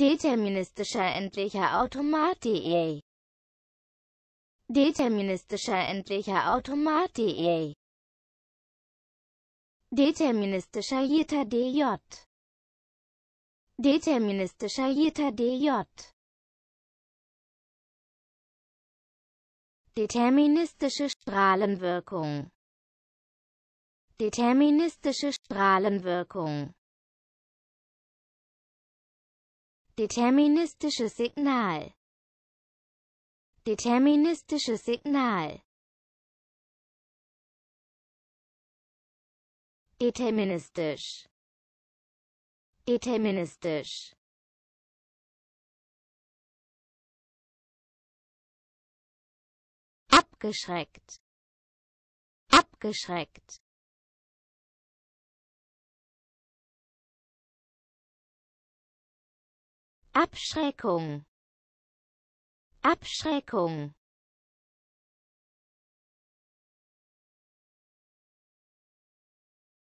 Deterministischer endlicher Automat.de Deterministischer endlicher Automat.de Deterministischer Jeta DJ Deterministischer Jeta DJ Deterministische Strahlenwirkung Deterministische Strahlenwirkung Deterministisches Signal. Deterministisches Signal. Deterministisch. Deterministisch. Abgeschreckt. Abgeschreckt. Abschreckung Abschreckung